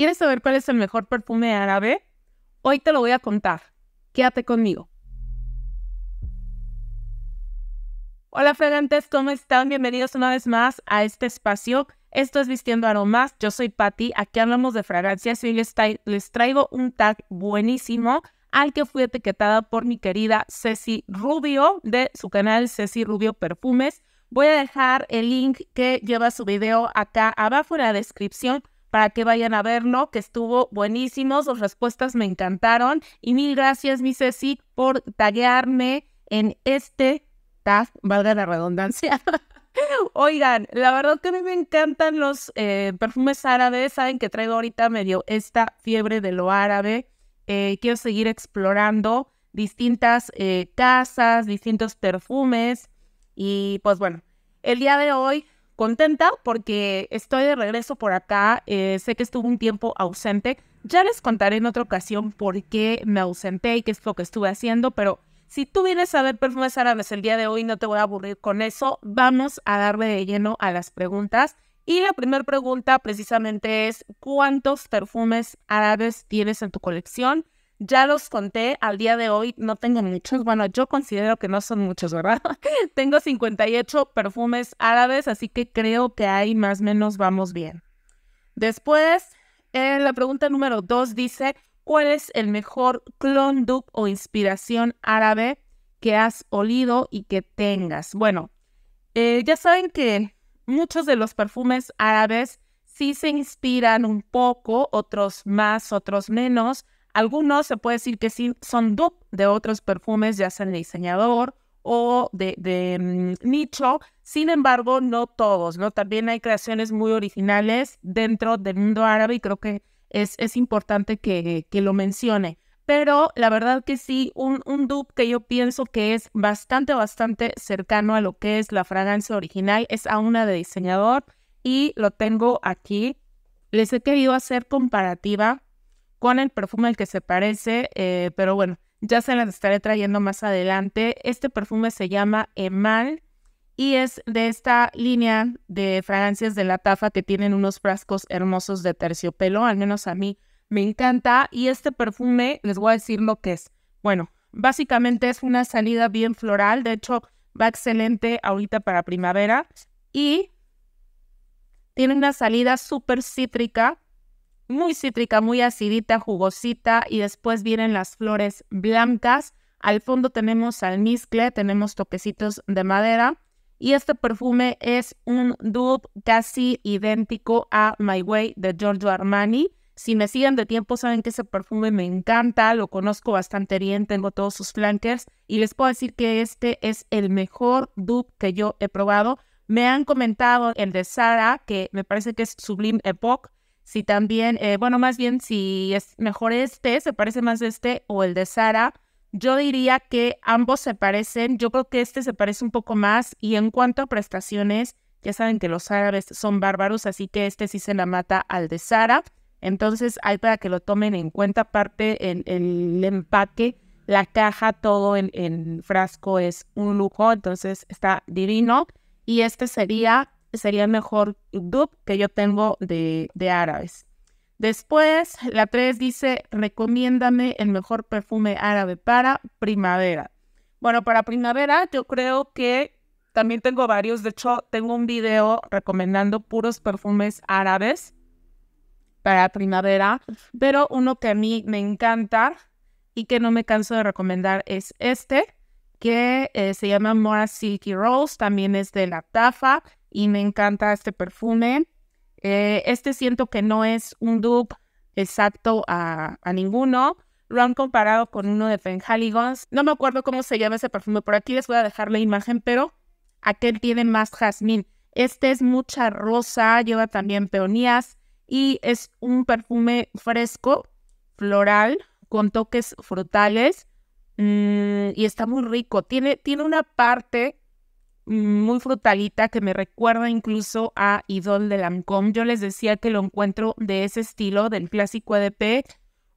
¿Quieres saber cuál es el mejor perfume árabe? Hoy te lo voy a contar. Quédate conmigo. Hola fragantes, ¿cómo están? Bienvenidos una vez más a este espacio. Esto es Vistiendo Aromas. Yo soy Patti. Aquí hablamos de fragancias y hoy les, les traigo un tag buenísimo al que fui etiquetada por mi querida Ceci Rubio de su canal Ceci Rubio Perfumes. Voy a dejar el link que lleva su video acá abajo en la descripción para que vayan a verlo, que estuvo buenísimo, sus respuestas me encantaron y mil gracias, mi Ceci, por taguearme en este tag, valga la redundancia. Oigan, la verdad que a mí me encantan los eh, perfumes árabes, saben que traigo ahorita medio esta fiebre de lo árabe, eh, quiero seguir explorando distintas eh, casas, distintos perfumes y pues bueno, el día de hoy contenta porque estoy de regreso por acá. Eh, sé que estuve un tiempo ausente. Ya les contaré en otra ocasión por qué me ausenté y qué es lo que estuve haciendo, pero si tú vienes a ver perfumes árabes el día de hoy, no te voy a aburrir con eso. Vamos a darle de lleno a las preguntas. Y la primera pregunta precisamente es, ¿cuántos perfumes árabes tienes en tu colección? Ya los conté, al día de hoy no tengo muchos, bueno, yo considero que no son muchos, ¿verdad? tengo 58 perfumes árabes, así que creo que ahí más o menos vamos bien. Después, en eh, la pregunta número dos dice, ¿cuál es el mejor clon dupe o inspiración árabe que has olido y que tengas? Bueno, eh, ya saben que muchos de los perfumes árabes sí se inspiran un poco, otros más, otros menos, algunos se puede decir que sí son dupe de otros perfumes, ya sea de diseñador o de, mm, nicho, sin embargo, no todos, ¿no? También hay creaciones muy originales dentro del mundo árabe y creo que es, es importante que, que lo mencione. Pero la verdad que sí, un, un dupe que yo pienso que es bastante, bastante cercano a lo que es la fragancia original, es a una de diseñador y lo tengo aquí. Les he querido hacer comparativa con el perfume al que se parece, eh, pero bueno, ya se las estaré trayendo más adelante. Este perfume se llama Emal y es de esta línea de fragancias de la tafa que tienen unos frascos hermosos de terciopelo, al menos a mí me encanta. Y este perfume, les voy a decir lo que es. Bueno, básicamente es una salida bien floral, de hecho va excelente ahorita para primavera y tiene una salida súper cítrica muy cítrica, muy acidita, jugosita y después vienen las flores blancas. Al fondo tenemos almizcle, tenemos toquecitos de madera y este perfume es un dupe casi idéntico a My Way de Giorgio Armani. Si me siguen de tiempo saben que ese perfume me encanta, lo conozco bastante bien, tengo todos sus flankers y les puedo decir que este es el mejor dupe que yo he probado. Me han comentado el de Sara, que me parece que es Sublime Epoch, si también, eh, bueno, más bien si es mejor este, se parece más a este o el de Sara. Yo diría que ambos se parecen, yo creo que este se parece un poco más y en cuanto a prestaciones, ya saben que los árabes son bárbaros, así que este sí se la mata al de Sara. Entonces hay para que lo tomen en cuenta, aparte en, el empaque, la caja, todo en, en frasco es un lujo, entonces está divino. Y este sería sería el mejor dub que yo tengo de, árabes. Después, la 3 dice, recomiéndame el mejor perfume árabe para primavera. Bueno, para primavera yo creo que también tengo varios. De hecho, tengo un video recomendando puros perfumes árabes para primavera, pero uno que a mí me encanta y que no me canso de recomendar es este, que eh, se llama Mora Silky Rose, también es de la Tafa y me encanta este perfume. Eh, este siento que no es un dupe exacto a, ninguno. Lo han comparado con uno de Penhaligons. No me acuerdo cómo se llama ese perfume. Por aquí les voy a dejar la imagen, pero aquel tiene más jazmín. Este es mucha rosa, lleva también peonías y es un perfume fresco, floral, con toques frutales mm, y está muy rico. Tiene, tiene una parte muy frutalita que me recuerda incluso a Idol de Lancôme. Yo les decía que lo encuentro de ese estilo, del clásico EDP.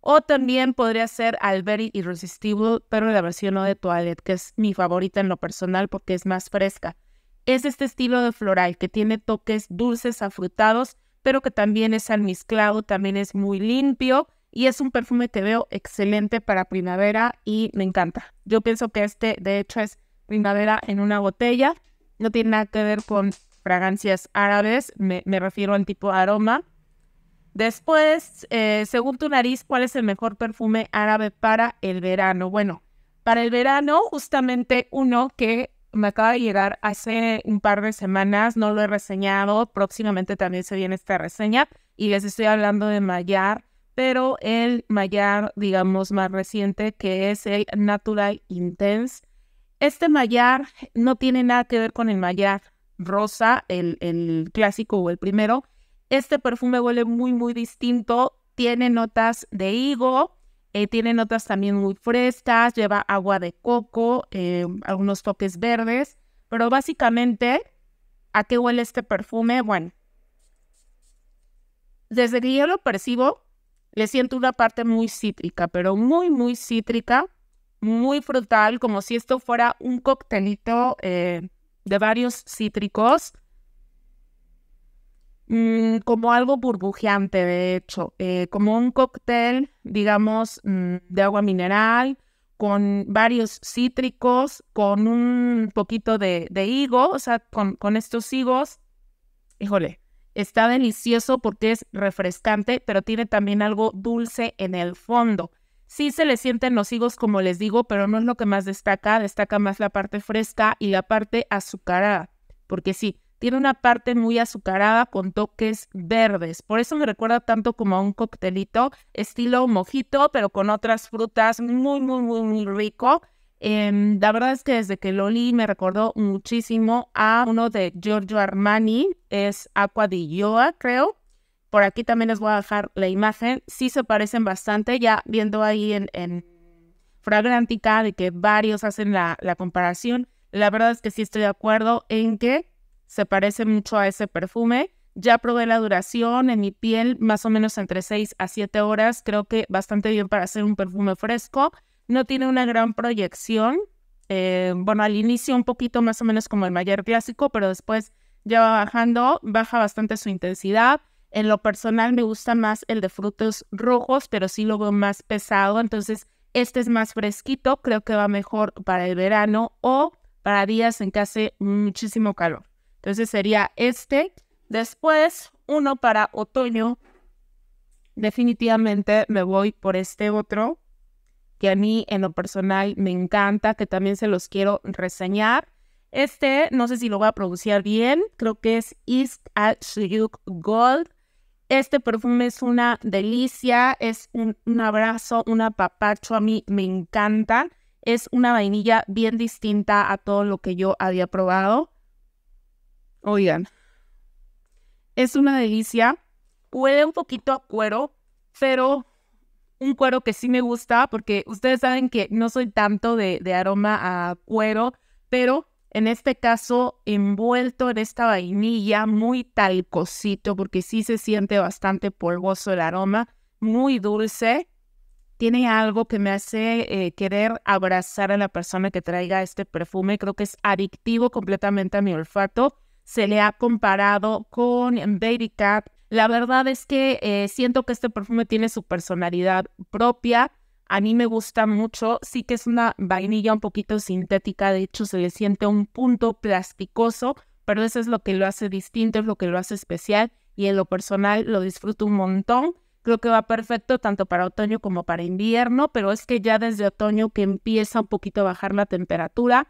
O también podría ser Alberi Irresistible, pero la versión no de Toilet que es mi favorita en lo personal porque es más fresca. Es este estilo de floral que tiene toques dulces, afrutados, pero que también es almizclado, también es muy limpio y es un perfume que veo excelente para primavera y me encanta. Yo pienso que este, de hecho, es primavera en una botella. No tiene nada que ver con fragancias árabes, me, refiero al tipo aroma. Después, eh, según tu nariz, ¿cuál es el mejor perfume árabe para el verano? Bueno, para el verano, justamente uno que me acaba de llegar hace un par de semanas, no lo he reseñado, próximamente también se viene esta reseña y les estoy hablando de Mayar, pero el Mayar, digamos, más reciente que es el Natural Intense. Este Mayar no tiene nada que ver con el Mayar rosa, el, clásico o el primero. Este perfume huele muy, muy distinto. Tiene notas de higo, eh, tiene notas también muy frescas, lleva agua de coco, eh, algunos toques verdes, pero básicamente, ¿a qué huele este perfume? Bueno, desde que yo lo percibo, le siento una parte muy cítrica, pero muy, muy cítrica muy frutal, como si esto fuera un coctelito eh, de varios cítricos, mm, como algo burbujeante, de hecho, eh, como un cóctel, digamos, mm, de agua mineral, con varios cítricos, con un poquito de, higo, o sea, con, con estos higos. Híjole, está delicioso porque es refrescante, pero tiene también algo dulce en el fondo. Sí se le sienten los higos, como les digo, pero no es lo que más destaca. Destaca más la parte fresca y la parte azucarada. Porque sí, tiene una parte muy azucarada con toques verdes. Por eso me recuerda tanto como a un coctelito estilo mojito, pero con otras frutas muy, muy, muy, muy rico. Em, la verdad es que desde que lo me recordó muchísimo a uno de Giorgio Armani, es Aqua di Gioia, creo. Por aquí también les voy a dejar la imagen. Sí se parecen bastante, ya viendo ahí en, Fragrantica de que varios hacen la, comparación. La verdad es que sí estoy de acuerdo en que se parece mucho a ese perfume. Ya probé la duración en mi piel, más o menos entre 6 a 7 horas. Creo que bastante bien para hacer un perfume fresco. No tiene una gran proyección. Eh, bueno, al inicio un poquito más o menos como el mayor clásico, pero después ya va bajando, baja bastante su intensidad. En lo personal me gusta más el de frutos rojos, pero sí lo veo más pesado, entonces este es más fresquito, creo que va mejor para el verano o para días en que hace muchísimo calor. Entonces sería este. Después, uno para otoño. Definitivamente me voy por este otro, que a mí en lo personal me encanta, que también se los quiero reseñar. Este, no sé si lo voy a pronunciar bien, creo que es East Ashleyuk Gold. Este perfume es una delicia, es un, abrazo, un apapacho, a mí me encanta. Es una vainilla bien distinta a todo lo que yo había probado. Oigan, es una delicia. Huele un poquito a cuero, pero un cuero que sí me gusta, porque ustedes saben que no soy tanto de aroma a cuero, pero en este caso envuelto en esta vainilla muy talcosito, porque sí se siente bastante polvoso el aroma, muy dulce. Tiene algo que me hace eh, querer abrazar a la persona que traiga este perfume. Creo que es adictivo completamente a mi olfato. Se le ha comparado con Baby Cat. La verdad es que eh, siento que este perfume tiene su personalidad propia a mí me gusta mucho, sí que es una vainilla un poquito sintética, de hecho se le siente un punto plasticoso, pero eso es lo que lo hace distinto, es lo que lo hace especial y en lo personal lo disfruto un montón. Creo que va perfecto tanto para otoño como para invierno, pero es que ya desde otoño que empieza un poquito a bajar la temperatura,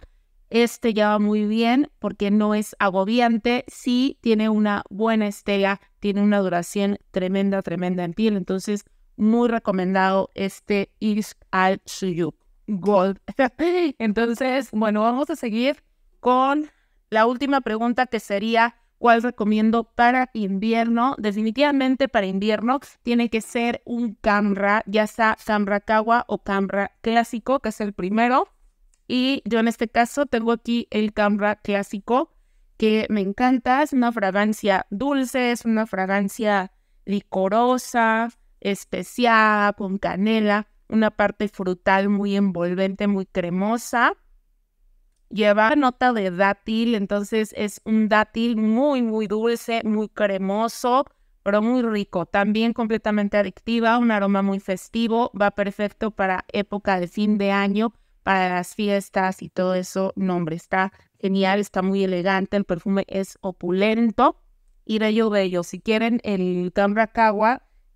este ya va muy bien porque no es agobiante, sí tiene una buena estela, tiene una duración tremenda, tremenda en piel, entonces muy recomendado este Is Al Suyuk Gold. Entonces, bueno, vamos a seguir con la última pregunta que sería, ¿cuál recomiendo para invierno? Definitivamente para invierno tiene que ser un Camra, ya sea Camra Kawa o Camra Clásico, que es el primero. Y yo en este caso tengo aquí el Camra Clásico, que me encanta, es una fragancia dulce, es una fragancia licorosa, especial con canela, una parte frutal muy envolvente, muy cremosa. Lleva nota de dátil, entonces es un dátil muy, muy dulce, muy cremoso, pero muy rico. También completamente adictiva, un aroma muy festivo, va perfecto para época de fin de año, para las fiestas y todo eso. nombre está genial, está muy elegante, el perfume es opulento. yo bello. Si quieren el Cambra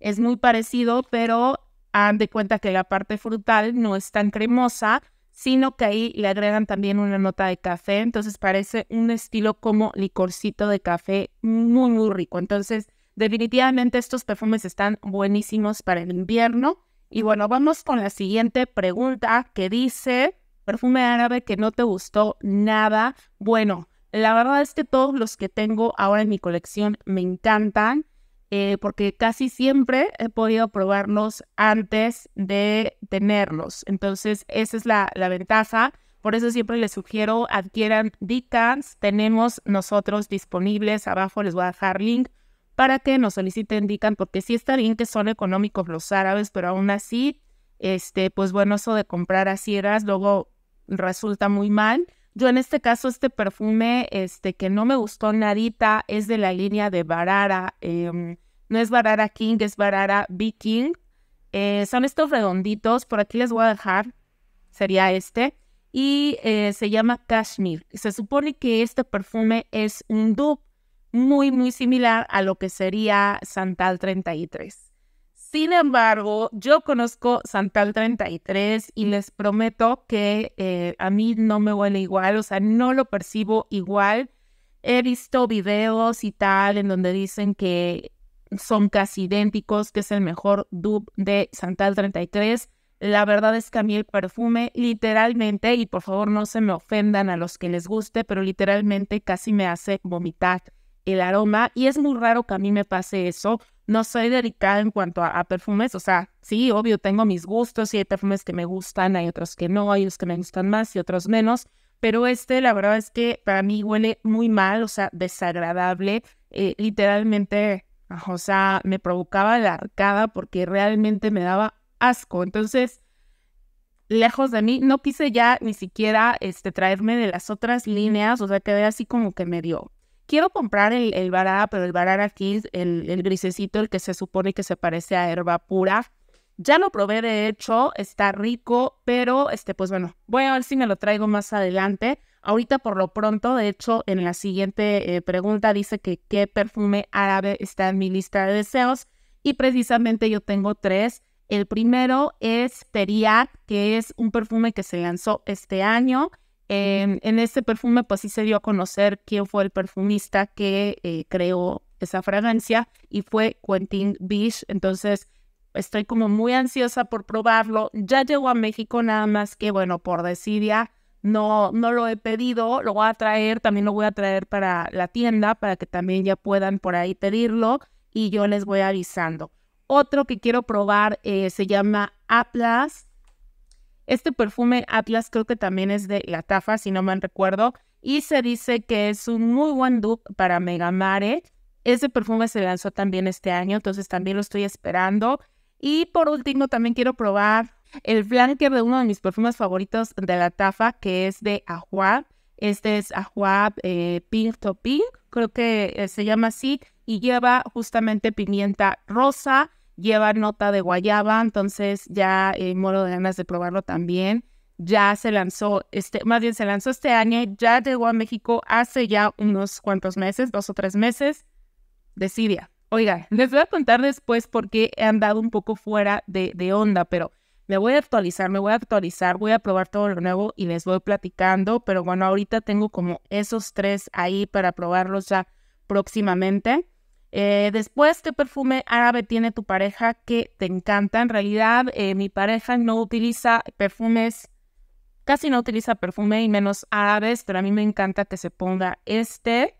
es muy parecido, pero han de cuenta que la parte frutal no es tan cremosa, sino que ahí le agregan también una nota de café, entonces parece un estilo como licorcito de café muy, muy rico. Entonces, definitivamente estos perfumes están buenísimos para el invierno. Y bueno, vamos con la siguiente pregunta que dice, perfume árabe que no te gustó nada. Bueno, la verdad es que todos los que tengo ahora en mi colección me encantan. Eh, porque casi siempre he podido probarlos antes de tenerlos. Entonces, esa es la, ventaja. Por eso siempre les sugiero adquieran DICANs. Tenemos nosotros disponibles. Abajo les voy a dejar link para que nos soliciten DICAN, porque si está bien que son económicos los árabes, pero aún así, este, pues bueno, eso de comprar a sierras luego resulta muy mal. Yo en este caso, este perfume, este, que no me gustó nadita, es de la línea de Barara. Em, no es Barara King, es Barara Viking. Eh, son estos redonditos, por aquí les voy a dejar, sería este. Y eh, se llama Kashmir. Se supone que este perfume es un dupe muy, muy similar a lo que sería Santal 33. Sin embargo, yo conozco Santal 33 y les prometo que eh, a mí no me huele igual, o sea, no lo percibo igual. He visto videos y tal en donde dicen que son casi idénticos, que es el mejor dupe de Santal 33. La verdad es que a mí el perfume literalmente, y por favor no se me ofendan a los que les guste, pero literalmente casi me hace vomitar el aroma y es muy raro que a mí me pase eso. No soy dedicada en cuanto a, perfumes, o sea, sí, obvio, tengo mis gustos y hay perfumes que me gustan, hay otros que no, hay los que me gustan más y otros menos, pero este la verdad es que para mí huele muy mal, o sea, desagradable, eh, literalmente, o sea, me provocaba la arcada porque realmente me daba asco. Entonces, lejos de mí, no quise ya ni siquiera este, traerme de las otras líneas, o sea, quedé así como que me dio quiero comprar el, el pero el Barara aquí, el, el grisecito, el que se supone que se parece a herba pura. Ya lo probé, de hecho, está rico, pero este, pues bueno, voy a ver si me lo traigo más adelante. Ahorita por lo pronto, de hecho, en la siguiente eh, pregunta dice que qué perfume árabe está en mi lista de deseos. Y precisamente yo tengo tres. El primero es Teriak, que es un perfume que se lanzó este año Em, en este perfume, pues sí se dio a conocer quién fue el perfumista que eh, creó esa fragancia y fue Quentin Beach. Entonces, estoy como muy ansiosa por probarlo. Ya llegó a México, nada más que, bueno, por desidia, no, no lo he pedido. Lo voy a traer, también lo voy a traer para la tienda, para que también ya puedan por ahí pedirlo y yo les voy avisando. Otro que quiero probar eh, se llama Atlas este perfume Atlas creo que también es de la Tafa, si no mal recuerdo, y se dice que es un muy buen dupe para Mare. Ese perfume se lanzó también este año, entonces también lo estoy esperando. Y por último, también quiero probar el flanker de uno de mis perfumes favoritos de la Tafa, que es de Ajuab. Este es Ajuab eh, Pink to Pink, creo que eh, se llama así, y lleva justamente pimienta rosa, lleva nota de guayaba, entonces ya eh, moro de ganas de probarlo también. Ya se lanzó, este, más bien se lanzó este año, ya llegó a México hace ya unos cuantos meses, dos o tres meses, de Siria. Oiga, les voy a contar después por qué he andado un poco fuera de, de onda, pero me voy a actualizar, me voy a actualizar, voy a probar todo lo nuevo y les voy platicando, pero bueno, ahorita tengo como esos tres ahí para probarlos ya próximamente. Eh, después, ¿qué perfume árabe tiene tu pareja que te encanta? En realidad, eh, mi pareja no utiliza perfumes, casi no utiliza perfume y menos árabes, pero a mí me encanta que se ponga este,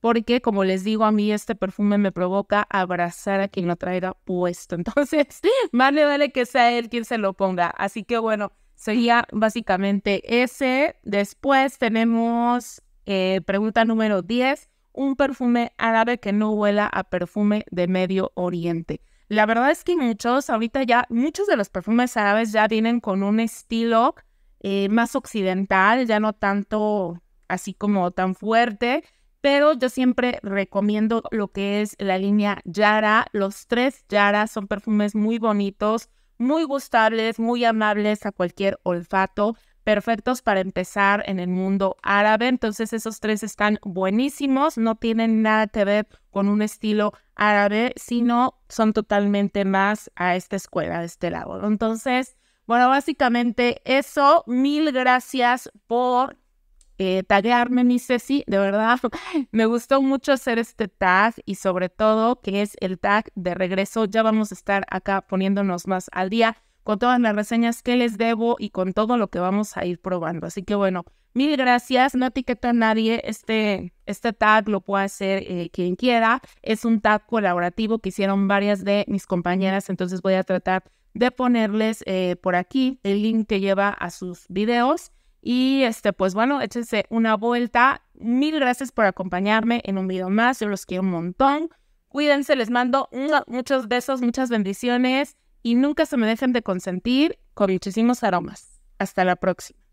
porque como les digo, a mí este perfume me provoca abrazar a quien lo traiga puesto. Entonces, más le vale que sea él quien se lo ponga. Así que bueno, sería básicamente ese. Después tenemos eh, pregunta número 10 un perfume árabe que no huela a perfume de Medio Oriente. La verdad es que muchos, ahorita ya, muchos de los perfumes árabes ya vienen con un estilo eh, más occidental, ya no tanto así como tan fuerte, pero yo siempre recomiendo lo que es la línea Yara. Los tres Yara son perfumes muy bonitos, muy gustables, muy amables a cualquier olfato perfectos para empezar en el mundo árabe. Entonces esos tres están buenísimos, no tienen nada que ver con un estilo árabe, sino son totalmente más a esta escuela, de este lado. Entonces, bueno, básicamente eso, mil gracias por eh, taguearme, mi Ceci, de verdad, me gustó mucho hacer este tag y sobre todo que es el tag de regreso, ya vamos a estar acá poniéndonos más al día con todas las reseñas que les debo y con todo lo que vamos a ir probando. Así que bueno, mil gracias. No etiqueta a nadie. Este, este tag lo puede hacer eh, quien quiera. Es un tag colaborativo que hicieron varias de mis compañeras, entonces voy a tratar de ponerles eh, por aquí el link que lleva a sus videos. Y este, pues bueno, échense una vuelta. Mil gracias por acompañarme en un video más. Yo los quiero un montón. Cuídense, les mando muchos besos, muchas bendiciones y nunca se me dejen de consentir con muchísimos aromas. Hasta la próxima.